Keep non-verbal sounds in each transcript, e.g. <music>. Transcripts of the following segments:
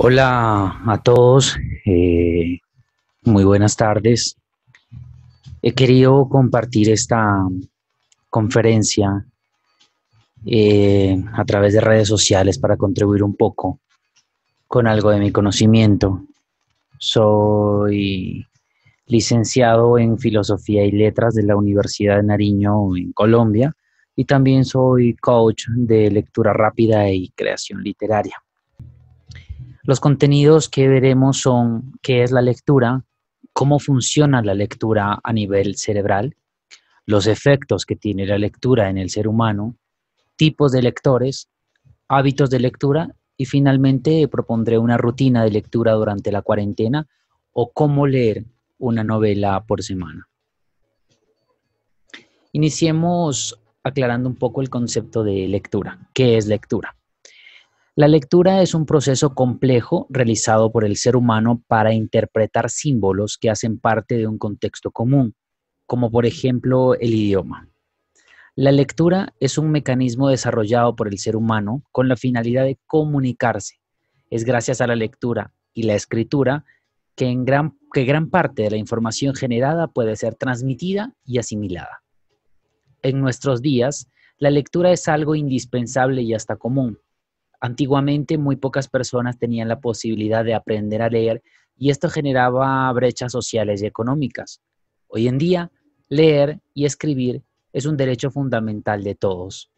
Hola a todos, eh, muy buenas tardes. He querido compartir esta conferencia eh, a través de redes sociales para contribuir un poco con algo de mi conocimiento. Soy licenciado en Filosofía y Letras de la Universidad de Nariño en Colombia y también soy coach de lectura rápida y creación literaria. Los contenidos que veremos son qué es la lectura, cómo funciona la lectura a nivel cerebral, los efectos que tiene la lectura en el ser humano, tipos de lectores, hábitos de lectura y finalmente propondré una rutina de lectura durante la cuarentena o cómo leer una novela por semana. Iniciemos aclarando un poco el concepto de lectura. ¿Qué es lectura? La lectura es un proceso complejo realizado por el ser humano para interpretar símbolos que hacen parte de un contexto común, como por ejemplo el idioma. La lectura es un mecanismo desarrollado por el ser humano con la finalidad de comunicarse. Es gracias a la lectura y la escritura que, en gran, gran parte de la información generada puede ser transmitida y asimilada. En nuestros días, la lectura es algo indispensable y hasta común, Antiguamente muy pocas personas tenían la posibilidad de aprender a leer y esto generaba brechas sociales y económicas. Hoy en día, leer y escribir es un derecho fundamental de todos.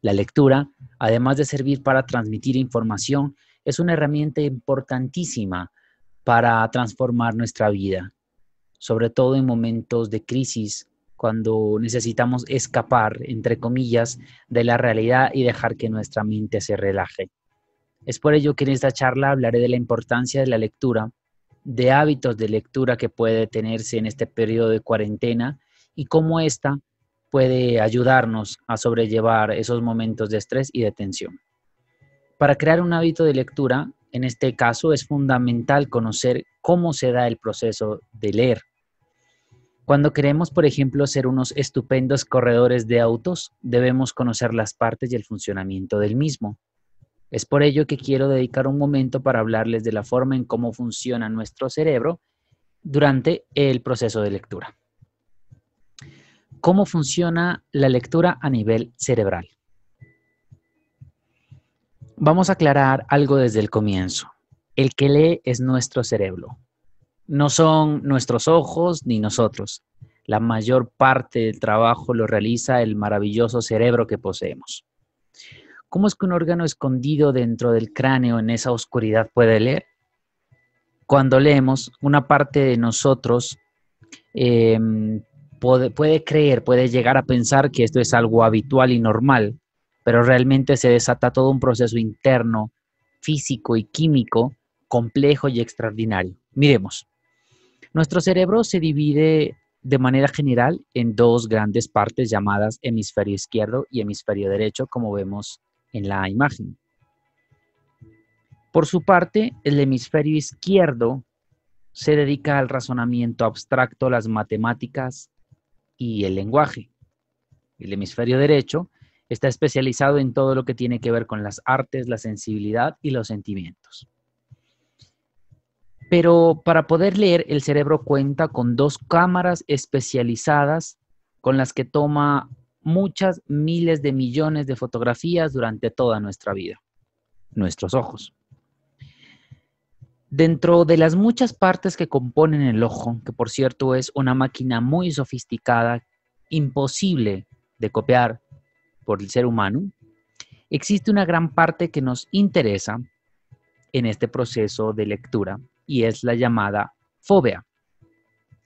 La lectura, además de servir para transmitir información, es una herramienta importantísima para transformar nuestra vida, sobre todo en momentos de crisis cuando necesitamos escapar, entre comillas, de la realidad y dejar que nuestra mente se relaje. Es por ello que en esta charla hablaré de la importancia de la lectura, de hábitos de lectura que puede tenerse en este periodo de cuarentena y cómo ésta puede ayudarnos a sobrellevar esos momentos de estrés y de tensión. Para crear un hábito de lectura, en este caso es fundamental conocer cómo se da el proceso de leer, cuando queremos, por ejemplo, ser unos estupendos corredores de autos, debemos conocer las partes y el funcionamiento del mismo. Es por ello que quiero dedicar un momento para hablarles de la forma en cómo funciona nuestro cerebro durante el proceso de lectura. ¿Cómo funciona la lectura a nivel cerebral? Vamos a aclarar algo desde el comienzo. El que lee es nuestro cerebro, no son nuestros ojos ni nosotros. La mayor parte del trabajo lo realiza el maravilloso cerebro que poseemos. ¿Cómo es que un órgano escondido dentro del cráneo en esa oscuridad puede leer? Cuando leemos, una parte de nosotros em, puede creer, puede llegar a pensar que esto es algo habitual y normal, pero realmente se desata todo un proceso interno, físico y químico complejo y extraordinario. Miremos. Nuestro cerebro se divide de manera general en dos grandes partes llamadas hemisferio izquierdo y hemisferio derecho, como vemos en la imagen. Por su parte, el hemisferio izquierdo se dedica al razonamiento abstracto, las matemáticas y el lenguaje. El hemisferio derecho está especializado en todo lo que tiene que ver con las artes, la sensibilidad y los sentimientos. Pero para poder leer, el cerebro cuenta con dos cámaras especializadas con las que toma muchas miles de millones de fotografías durante toda nuestra vida, nuestros ojos. Dentro de las muchas partes que componen el ojo, que por cierto es una máquina muy sofisticada, imposible de copiar por el ser humano, existe una gran parte que nos interesa en este proceso de lectura y es la llamada fobia.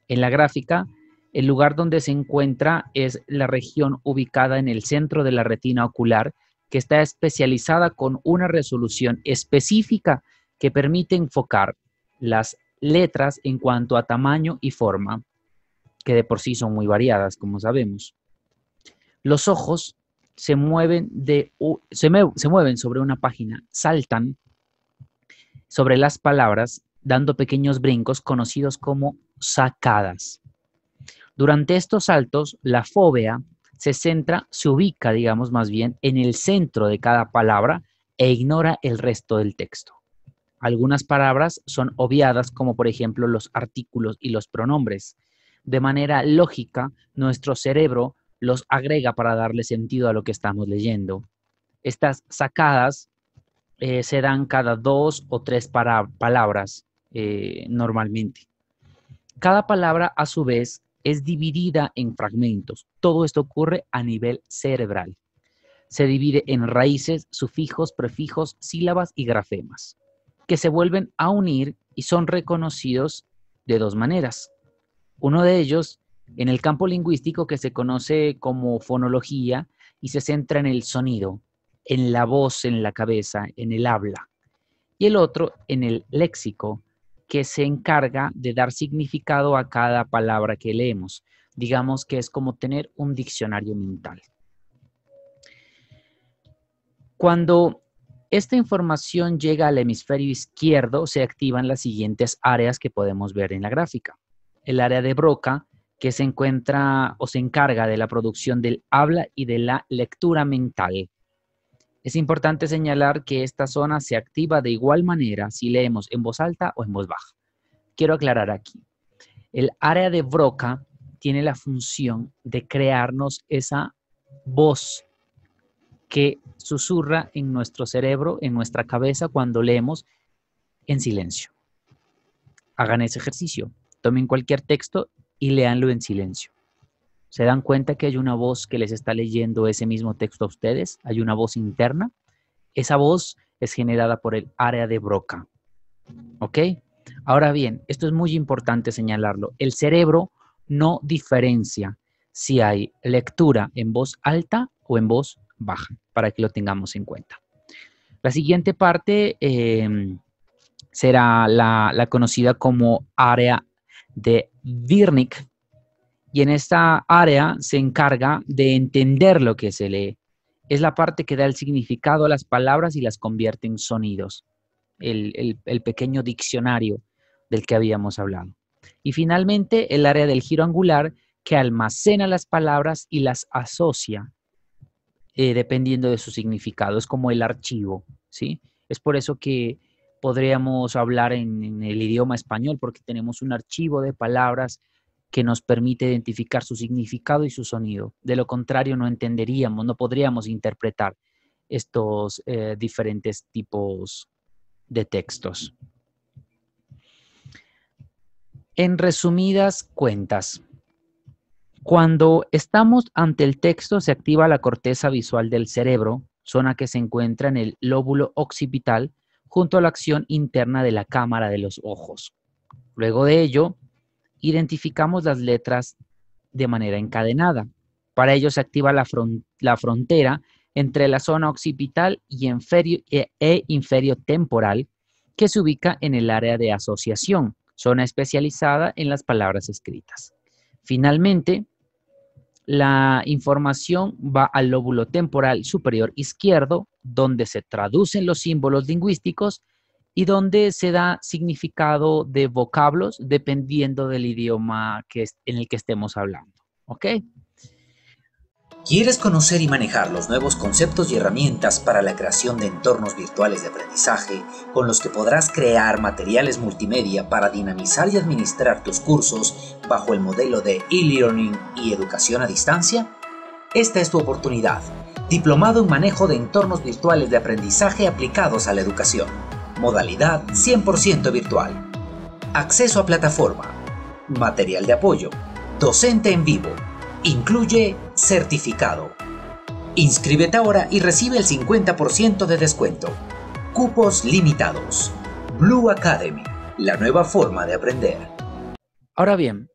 En la gráfica, el lugar donde se encuentra es la región ubicada en el centro de la retina ocular, que está especializada con una resolución específica que permite enfocar las letras en cuanto a tamaño y forma, que de por sí son muy variadas, como sabemos. Los ojos se mueven, de, se mueven sobre una página, saltan sobre las palabras dando pequeños brincos conocidos como sacadas. Durante estos saltos, la fobia se centra, se ubica, digamos más bien, en el centro de cada palabra e ignora el resto del texto. Algunas palabras son obviadas, como por ejemplo los artículos y los pronombres. De manera lógica, nuestro cerebro los agrega para darle sentido a lo que estamos leyendo. Estas sacadas eh, se dan cada dos o tres palabras. Eh, normalmente. Cada palabra, a su vez, es dividida en fragmentos. Todo esto ocurre a nivel cerebral. Se divide en raíces, sufijos, prefijos, sílabas y grafemas, que se vuelven a unir y son reconocidos de dos maneras. Uno de ellos, en el campo lingüístico que se conoce como fonología y se centra en el sonido, en la voz, en la cabeza, en el habla. Y el otro, en el léxico, que se encarga de dar significado a cada palabra que leemos. Digamos que es como tener un diccionario mental. Cuando esta información llega al hemisferio izquierdo, se activan las siguientes áreas que podemos ver en la gráfica. El área de Broca, que se encuentra o se encarga de la producción del habla y de la lectura mental. Es importante señalar que esta zona se activa de igual manera si leemos en voz alta o en voz baja. Quiero aclarar aquí. El área de Broca tiene la función de crearnos esa voz que susurra en nuestro cerebro, en nuestra cabeza, cuando leemos en silencio. Hagan ese ejercicio. Tomen cualquier texto y leanlo en silencio. ¿Se dan cuenta que hay una voz que les está leyendo ese mismo texto a ustedes? Hay una voz interna. Esa voz es generada por el área de Broca. ¿Ok? Ahora bien, esto es muy importante señalarlo. El cerebro no diferencia si hay lectura en voz alta o en voz baja, para que lo tengamos en cuenta. La siguiente parte em, será la, conocida como área de Wernicke y en esta área se encarga de entender lo que se lee. Es la parte que da el significado a las palabras y las convierte en sonidos, el, pequeño diccionario del que habíamos hablado. Y finalmente, el área del giro angular que almacena las palabras y las asocia eh, dependiendo de su significado. Es como el archivo, ¿sí? Es por eso que podríamos hablar en el idioma español, porque tenemos un archivo de palabras que nos permite identificar su significado y su sonido. De lo contrario, no entenderíamos, no podríamos interpretar estos eh, diferentes tipos de textos. En resumidas cuentas, cuando estamos ante el texto se activa la corteza visual del cerebro, zona que se encuentra en el lóbulo occipital, junto a la acción interna de la cámara de los ojos. Luego de ello, identificamos las letras de manera encadenada. Para ello se activa la, frontera entre la zona occipital y inferior, e, e inferio temporal que se ubica en el área de asociación, zona especializada en las palabras escritas. Finalmente, la información va al lóbulo temporal superior izquierdo, donde se traducen los símbolos lingüísticos y donde se da significado de vocablos dependiendo del idioma en el que estemos hablando. ¿Ok? ¿Quieres conocer y manejar los nuevos conceptos y herramientas para la creación de entornos virtuales de aprendizaje con los que podrás crear materiales multimedia para dinamizar y administrar tus cursos bajo el modelo de e-learning y educación a distancia? Esta es tu oportunidad. Diplomado en Manejo de Entornos Virtuales de Aprendizaje aplicados a la educación modalidad 100% virtual, acceso a plataforma, material de apoyo, docente en vivo, incluye certificado. Inscríbete ahora y recibe el 50% de descuento. Cupos limitados. Blue Academy, la nueva forma de aprender. Ahora bien,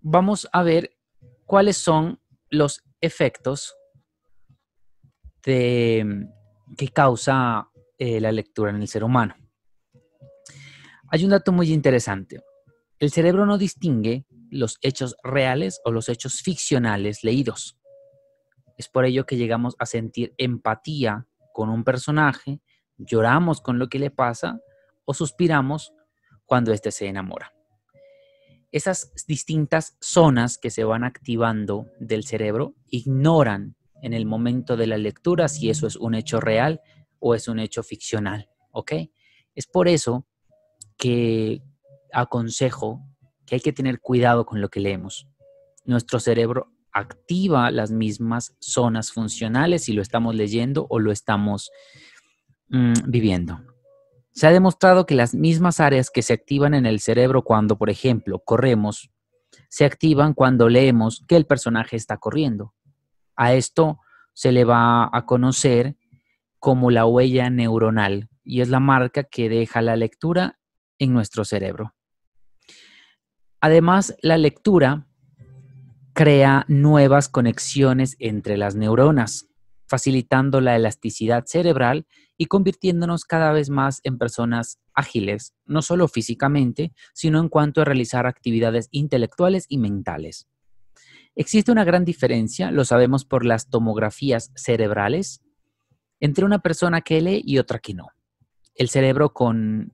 vamos a ver cuáles son los efectos de, que causa eh, la lectura en el ser humano. Hay un dato muy interesante. El cerebro no distingue los hechos reales o los hechos ficcionales leídos. Es por ello que llegamos a sentir empatía con un personaje, lloramos con lo que le pasa o suspiramos cuando éste se enamora. Esas distintas zonas que se van activando del cerebro ignoran en el momento de la lectura si eso es un hecho real o es un hecho ficcional, ¿ok? Es por eso que aconsejo que hay que tener cuidado con lo que leemos. Nuestro cerebro activa las mismas zonas funcionales si lo estamos leyendo o lo estamos mm, viviendo. Se ha demostrado que las mismas áreas que se activan en el cerebro cuando, por ejemplo, corremos, se activan cuando leemos que el personaje está corriendo. A esto se le va a conocer como la huella neuronal y es la marca que deja la lectura en nuestro cerebro. Además, la lectura crea nuevas conexiones entre las neuronas, facilitando la elasticidad cerebral y convirtiéndonos cada vez más en personas ágiles, no solo físicamente, sino en cuanto a realizar actividades intelectuales y mentales. Existe una gran diferencia, lo sabemos por las tomografías cerebrales, entre una persona que lee y otra que no. El cerebro con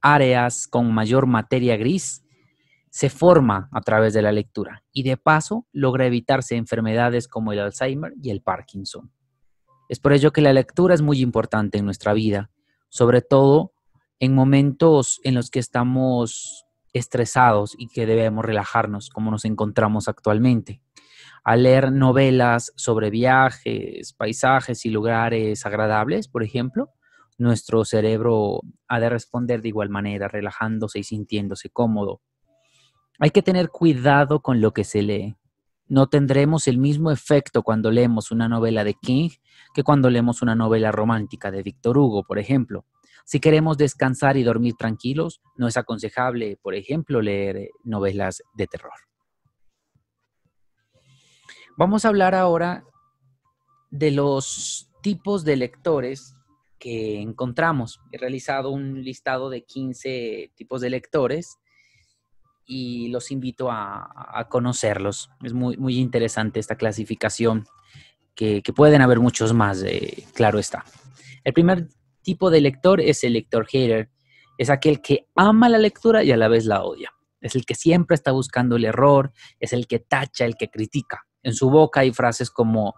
áreas con mayor materia gris se forma a través de la lectura y de paso logra evitarse enfermedades como el Alzheimer y el Parkinson. Es por ello que la lectura es muy importante en nuestra vida, sobre todo en momentos en los que estamos estresados y que debemos relajarnos como nos encontramos actualmente a leer novelas sobre viajes, paisajes y lugares agradables, por ejemplo, nuestro cerebro ha de responder de igual manera, relajándose y sintiéndose cómodo. Hay que tener cuidado con lo que se lee. No tendremos el mismo efecto cuando leemos una novela de King que cuando leemos una novela romántica de Víctor Hugo, por ejemplo. Si queremos descansar y dormir tranquilos, no es aconsejable, por ejemplo, leer eh, novelas de terror. Vamos a hablar ahora de los tipos de lectores que encontramos. He realizado un listado de 15 tipos de lectores y los invito a, conocerlos. Es muy, muy interesante esta clasificación, que, pueden haber muchos más, eh, claro está. El primer tipo de lector es el lector hater. Es aquel que ama la lectura y a la vez la odia. Es el que siempre está buscando el error, es el que tacha, el que critica en su boca hay frases como,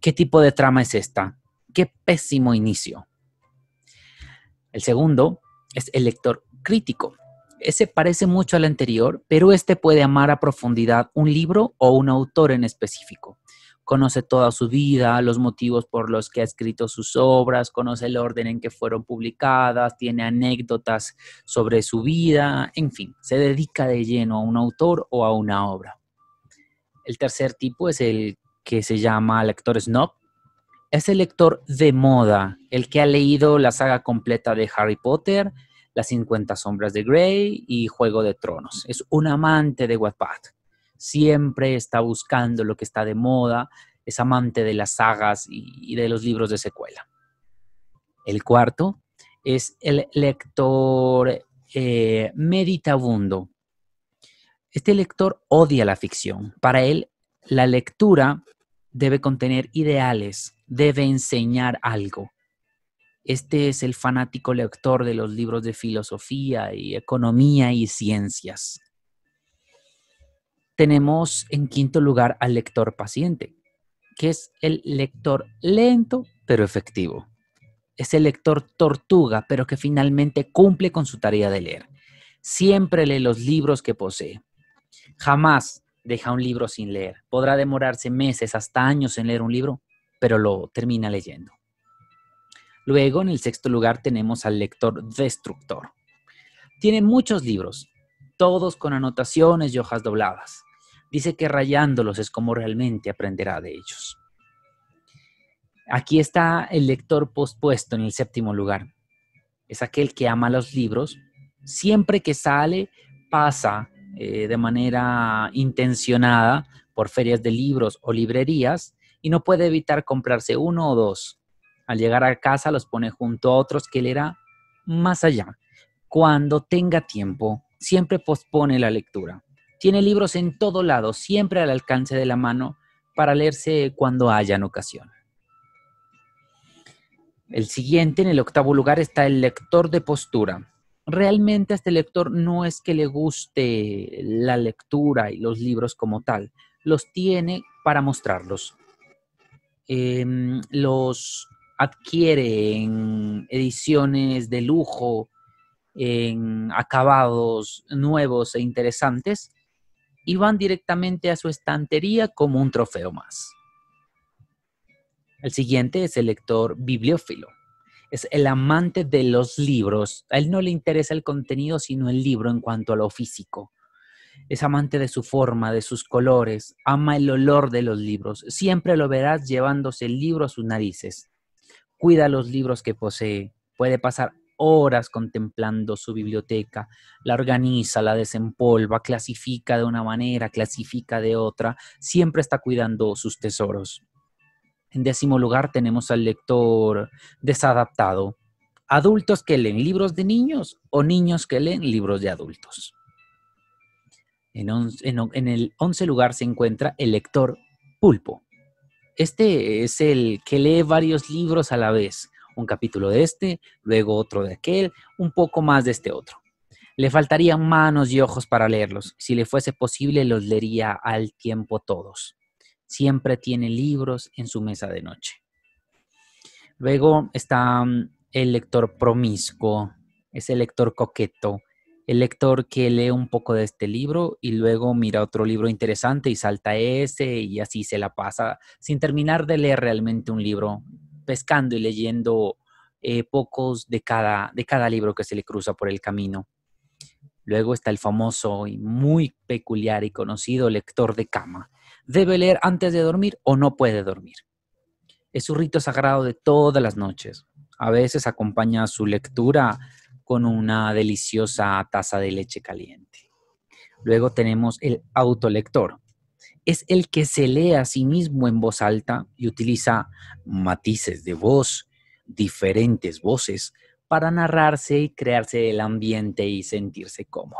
¿qué tipo de trama es esta? ¡Qué pésimo inicio! El segundo es el lector crítico. Ese parece mucho al anterior, pero este puede amar a profundidad un libro o un autor en específico. Conoce toda su vida, los motivos por los que ha escrito sus obras, conoce el orden en que fueron publicadas, tiene anécdotas sobre su vida, en fin, se dedica de lleno a un autor o a una obra. El tercer tipo es el que se llama lector snob. Es el lector de moda, el que ha leído la saga completa de Harry Potter, Las 50 Sombras de Grey y Juego de Tronos. Es un amante de Wattpad. Siempre está buscando lo que está de moda, es amante de las sagas y, de los libros de secuela. El cuarto es el lector eh, meditabundo. Este lector odia la ficción. Para él, la lectura debe contener ideales, debe enseñar algo. Este es el fanático lector de los libros de filosofía y economía y ciencias. Tenemos en quinto lugar al lector paciente, que es el lector lento pero efectivo. Es el lector tortuga, pero que finalmente cumple con su tarea de leer. Siempre lee los libros que posee. Jamás deja un libro sin leer. Podrá demorarse meses, hasta años en leer un libro, pero lo termina leyendo. Luego, en el sexto lugar, tenemos al lector destructor. Tiene muchos libros, todos con anotaciones y hojas dobladas. Dice que rayándolos es como realmente aprenderá de ellos. Aquí está el lector pospuesto en el séptimo lugar. Es aquel que ama los libros. Siempre que sale, pasa eh, de manera intencionada por ferias de libros o librerías y no puede evitar comprarse uno o dos. Al llegar a casa los pone junto a otros que leerá más allá. Cuando tenga tiempo, siempre pospone la lectura. Tiene libros en todo lado, siempre al alcance de la mano, para leerse cuando hayan ocasión. El siguiente, en el octavo lugar, está el lector de postura realmente a este lector no es que le guste la lectura y los libros como tal, los tiene para mostrarlos. Em, los adquiere en ediciones de lujo, en acabados nuevos e interesantes, y van directamente a su estantería como un trofeo más. El siguiente es el lector bibliófilo es el amante de los libros. A él no le interesa el contenido, sino el libro en cuanto a lo físico. Es amante de su forma, de sus colores, ama el olor de los libros. Siempre lo verás llevándose el libro a sus narices. Cuida los libros que posee. Puede pasar horas contemplando su biblioteca, la organiza, la desempolva, clasifica de una manera, clasifica de otra, siempre está cuidando sus tesoros. En décimo lugar tenemos al lector desadaptado. Adultos que leen libros de niños o niños que leen libros de adultos. En, el once lugar se encuentra el lector pulpo. Este es el que lee varios libros a la vez. Un capítulo de este, luego otro de aquel, un poco más de este otro. Le faltarían manos y ojos para leerlos. Si le fuese posible, los leería al tiempo todos siempre tiene libros en su mesa de noche. Luego está mm, el lector promiscuo, el lector coqueto, el lector que lee un poco de este libro y luego mira otro libro interesante y salta ese y así se la pasa sin terminar de leer realmente un libro, pescando y leyendo eh, pocos de cada, de cada libro que se le cruza por el camino. Luego está el famoso y muy peculiar y conocido lector de cama, debe leer antes de dormir o no puede dormir. Es su rito sagrado de todas las noches. A veces acompaña su lectura con una deliciosa taza de leche caliente. Luego tenemos el autolector. Es el que se lee a sí mismo en voz alta y utiliza matices de voz, diferentes voces, para narrarse y crearse el ambiente y sentirse cómodo.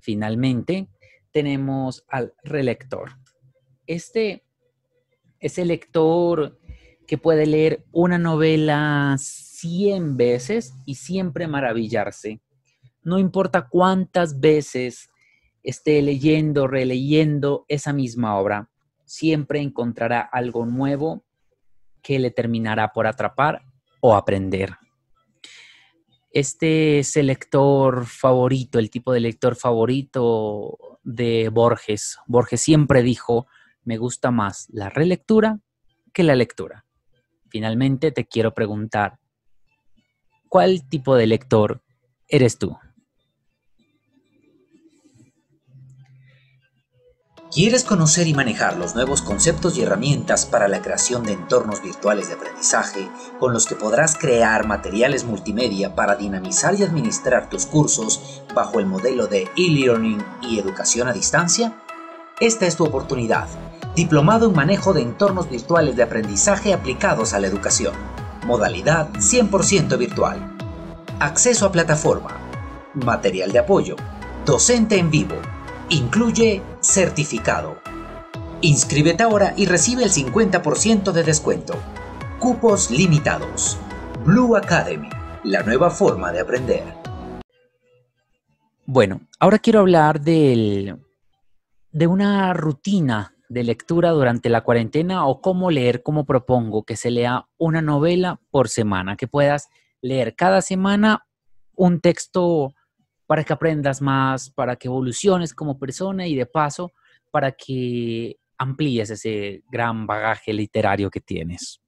Finalmente, tenemos al relector. Este es el lector que puede leer una novela 100 veces y siempre maravillarse. No importa cuántas veces esté leyendo, releyendo esa misma obra, siempre encontrará algo nuevo que le terminará por atrapar o aprender. Este es el lector favorito, el tipo de lector favorito de Borges. Borges siempre dijo, me gusta más la relectura que la lectura. Finalmente te quiero preguntar, ¿cuál tipo de lector eres tú? ¿Quieres conocer y manejar los nuevos conceptos y herramientas para la creación de entornos virtuales de aprendizaje con los que podrás crear materiales multimedia para dinamizar y administrar tus cursos bajo el modelo de e-learning y educación a distancia? Esta es tu oportunidad. Diplomado en manejo de entornos virtuales de aprendizaje aplicados a la educación. Modalidad 100% virtual. Acceso a plataforma. Material de apoyo. Docente en vivo. Incluye certificado. Inscríbete ahora y recibe el 50% de descuento. Cupos limitados. Blue Academy, la nueva forma de aprender. Bueno, ahora quiero hablar del, de una rutina de lectura durante la cuarentena o cómo leer, como propongo, que se lea una novela por semana, que puedas leer cada semana un texto para que aprendas más, para que evoluciones como persona y de paso para que amplíes ese gran bagaje literario que tienes.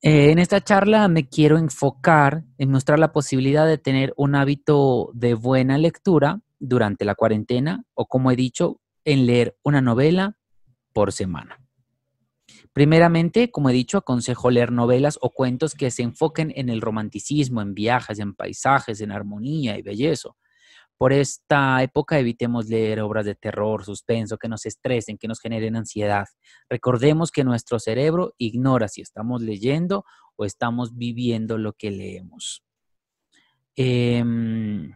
Eh, en esta charla me quiero enfocar en mostrar la posibilidad de tener un hábito de buena lectura durante la cuarentena o, como he dicho, en leer una novela por semana. Primeramente, como he dicho, aconsejo leer novelas o cuentos que se enfoquen en el romanticismo, en viajes, en paisajes, en armonía y belleza. Por esta época evitemos leer obras de terror, suspenso, que nos estresen, que nos generen ansiedad. Recordemos que nuestro cerebro ignora si estamos leyendo o estamos viviendo lo que leemos. Em,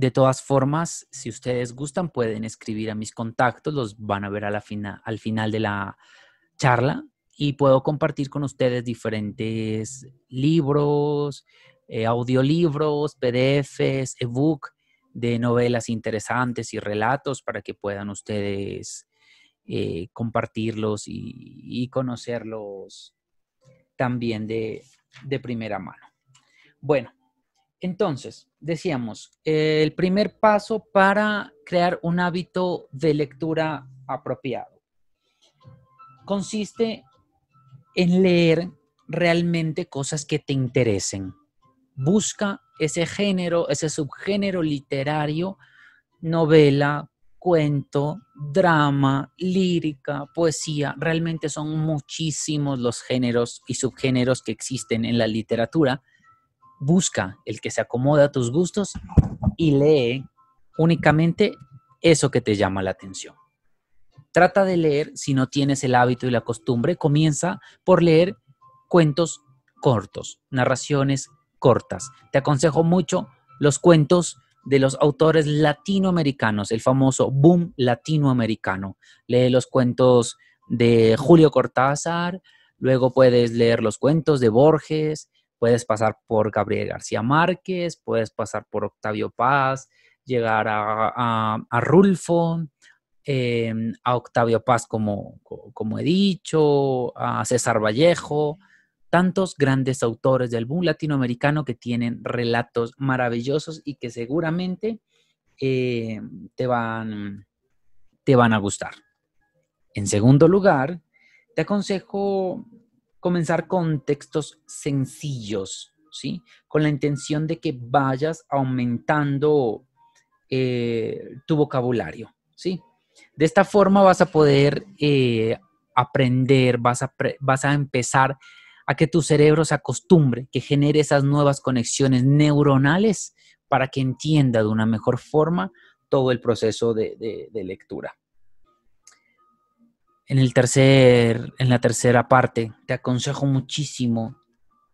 de todas formas, si ustedes gustan, pueden escribir a mis contactos, los van a ver al final de la charla y puedo compartir con ustedes diferentes libros, eh, audiolibros, PDFs, ebook de novelas interesantes y relatos para que puedan ustedes eh, compartirlos y, conocerlos también de primera mano. Bueno, entonces, decíamos, eh, el primer paso para crear un hábito de lectura apropiado consiste en leer realmente cosas que te interesen. Busca ese género, ese subgénero literario, novela, cuento, drama, lírica, poesía. Realmente son muchísimos los géneros y subgéneros que existen en la literatura busca el que se acomoda a tus gustos y lee únicamente eso que te llama la atención. Trata de leer, si no tienes el hábito y la costumbre, comienza por leer cuentos cortos, narraciones cortas. Te aconsejo mucho los cuentos de los autores latinoamericanos, el famoso boom latinoamericano. Lee los cuentos de Julio Cortázar, luego puedes leer los cuentos de Borges, Puedes pasar por Gabriel García Márquez, puedes pasar por Octavio Paz, llegar a, Rulfo, em, a Octavio Paz, como, como he dicho, a César Vallejo, tantos grandes autores del boom latinoamericano que tienen relatos maravillosos y que seguramente em, te, van, te van a gustar. En segundo lugar, te aconsejo comenzar con textos sencillos, ¿sí? Con la intención de que vayas aumentando eh, tu vocabulario, ¿sí? De esta forma vas a poder eh, aprender, vas a, vas a empezar a que tu cerebro se acostumbre, que genere esas nuevas conexiones neuronales para que entienda de una mejor forma todo el proceso de lectura en, el tercer, en la tercera parte, te aconsejo muchísimo,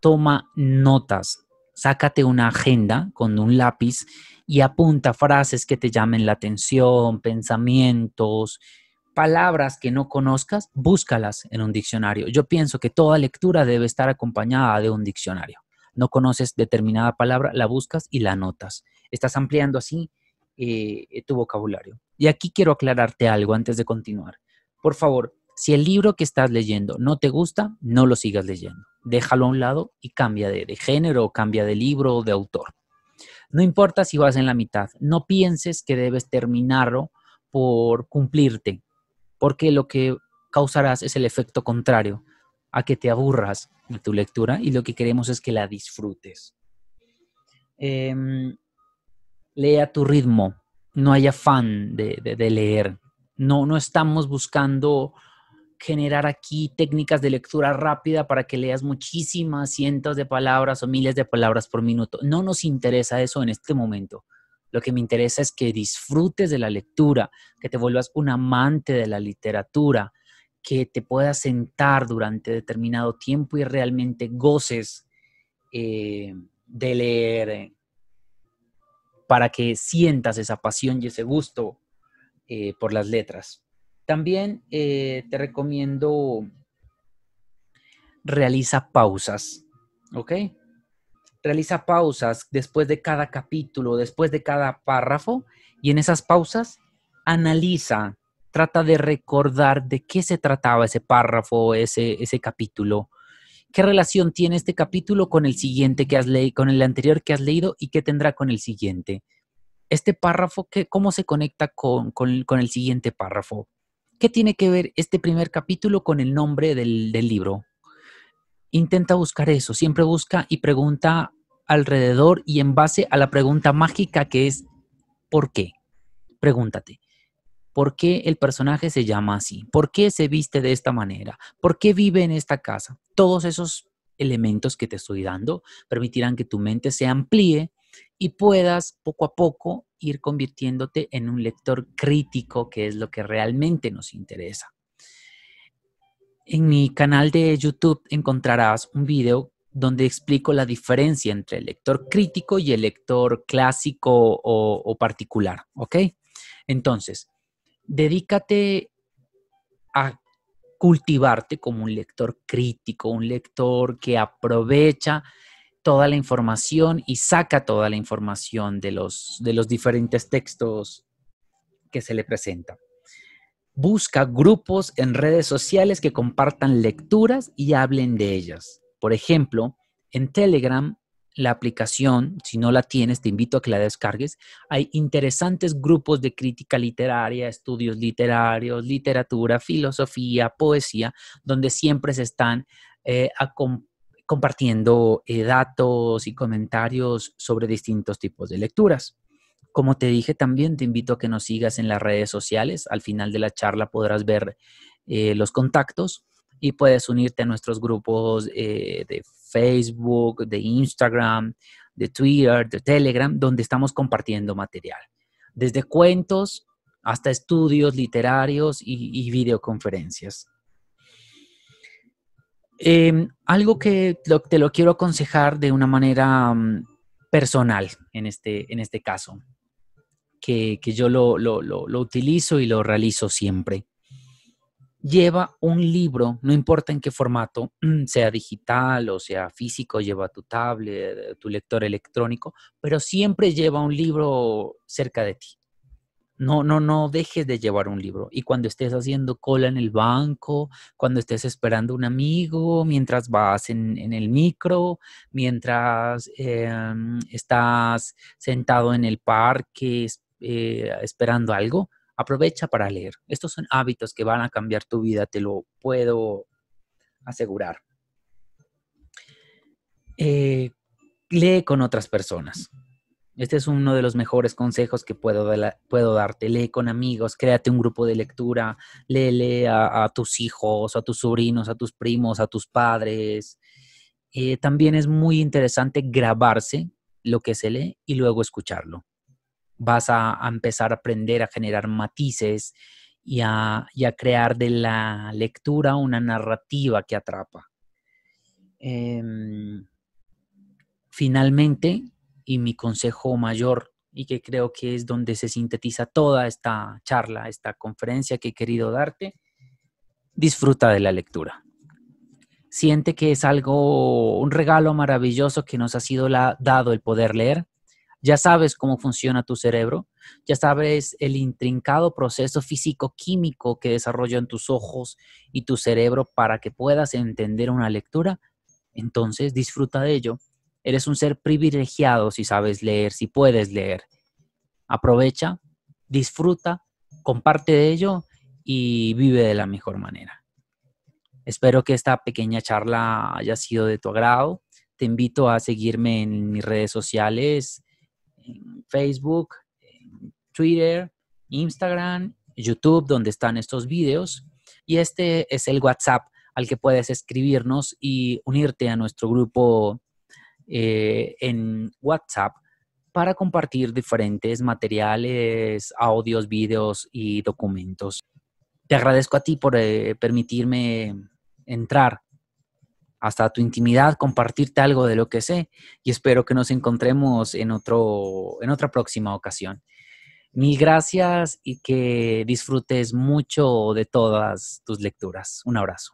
toma notas, sácate una agenda con un lápiz y apunta frases que te llamen la atención, pensamientos, palabras que no conozcas, búscalas en un diccionario. Yo pienso que toda lectura debe estar acompañada de un diccionario. No conoces determinada palabra, la buscas y la notas. Estás ampliando así eh, tu vocabulario. Y aquí quiero aclararte algo antes de continuar. Por favor, si el libro que estás leyendo no te gusta, no lo sigas leyendo. Déjalo a un lado y cambia de, género, cambia de libro o de autor. No importa si vas en la mitad, no pienses que debes terminarlo por cumplirte, porque lo que causarás es el efecto contrario, a que te aburras de tu lectura y lo que queremos es que la disfrutes. Em, lea a tu ritmo, no hay afán de leer. No, no estamos buscando generar aquí técnicas de lectura rápida para que leas muchísimas cientos de palabras o miles de palabras por minuto. No nos interesa eso en este momento. Lo que me interesa es que disfrutes de la lectura, que te vuelvas un amante de la literatura, que te puedas sentar durante determinado tiempo y realmente goces eh, de leer eh, para que sientas esa pasión y ese gusto eh, por las letras. También eh, te recomiendo realiza pausas, ¿ok? Realiza pausas después de cada capítulo, después de cada párrafo, y en esas pausas analiza, trata de recordar de qué se trataba ese párrafo, ese, ese capítulo, qué relación tiene este capítulo con el siguiente que has leído, con el anterior que has leído y qué tendrá con el siguiente este párrafo, que, ¿cómo se conecta con, con, el siguiente párrafo? ¿Qué tiene que ver este primer capítulo con el nombre del, del libro? Intenta buscar eso, siempre busca y pregunta alrededor y en base a la pregunta mágica que es ¿por qué? Pregúntate. ¿Por qué el personaje se llama así? ¿Por qué se viste de esta manera? ¿Por qué vive en esta casa? Todos esos elementos que te estoy dando permitirán que tu mente se amplíe y puedas poco a poco ir convirtiéndote en un lector crítico, que es lo que realmente nos interesa. En mi canal de YouTube encontrarás un video donde explico la diferencia entre el lector crítico y el lector clásico o, particular, ¿ok? Entonces, dedícate a cultivarte como un lector crítico, un lector que aprovecha toda la información y saca toda la información de los, de los diferentes textos que se le presentan. Busca grupos en redes sociales que compartan lecturas y hablen de ellas. Por ejemplo, en Telegram, la aplicación, si no la tienes, te invito a que la descargues. Hay interesantes grupos de crítica literaria, estudios literarios, literatura, filosofía, poesía, donde siempre se están eh, acompañando compartiendo eh, datos y comentarios sobre distintos tipos de lecturas. Como te dije también, te invito a que nos sigas en las redes sociales. Al final de la charla podrás ver eh, los contactos y puedes unirte a nuestros grupos eh, de Facebook, de Instagram, de Twitter, de Telegram, donde estamos compartiendo material. Desde cuentos hasta estudios literarios y videoconferencias. Em, algo que te lo quiero aconsejar de una manera mm, personal en este, en este caso, que, yo lo, lo utilizo y lo realizo siempre. Lleva un libro, no importa en qué formato, <clears throat> sea digital o sea físico, lleva tu tablet, tu lector electrónico, pero siempre lleva un libro cerca de ti no, no, no dejes de llevar un libro. Y cuando estés haciendo cola en el banco, cuando estés esperando un amigo, mientras vas en, el micro, mientras em, estás sentado en el parque eh, esperando algo, aprovecha para leer. Estos son hábitos que van a cambiar tu vida, te lo puedo asegurar. Eh, lee con otras personas. Este es uno de los mejores consejos que puedo, puedo darte. Lee con amigos, créate un grupo de lectura, lee a, tus hijos, a tus sobrinos, a tus primos, a tus padres. Eh, también es muy interesante grabarse lo que se lee y luego escucharlo. Vas a, empezar a aprender a generar matices y a, crear de la lectura una narrativa que atrapa. Em, finalmente, y mi consejo mayor y que creo que es donde se sintetiza toda esta charla, esta conferencia que he querido darte, disfruta de la lectura. Siente que es algo, un regalo maravilloso que nos ha sido dado el poder leer. Ya sabes cómo funciona tu cerebro, ya sabes el intrincado proceso físico-químico que en tus ojos y tu cerebro para que puedas entender una lectura. Entonces disfruta de ello Eres un ser privilegiado si sabes leer, si puedes leer. Aprovecha, disfruta, comparte de ello y vive de la mejor manera. Espero que esta pequeña charla haya sido de tu agrado. Te invito a seguirme en mis redes sociales, Facebook, Twitter, Instagram, YouTube, donde están estos videos. Y este es el WhatsApp al que puedes escribirnos y unirte a nuestro grupo eh, en WhatsApp para compartir diferentes materiales, audios, videos y documentos. Te agradezco a ti por eh, permitirme entrar hasta tu intimidad, compartirte algo de lo que sé y espero que nos encontremos en, otro, en otra próxima ocasión. Mil gracias y que disfrutes mucho de todas tus lecturas. Un abrazo.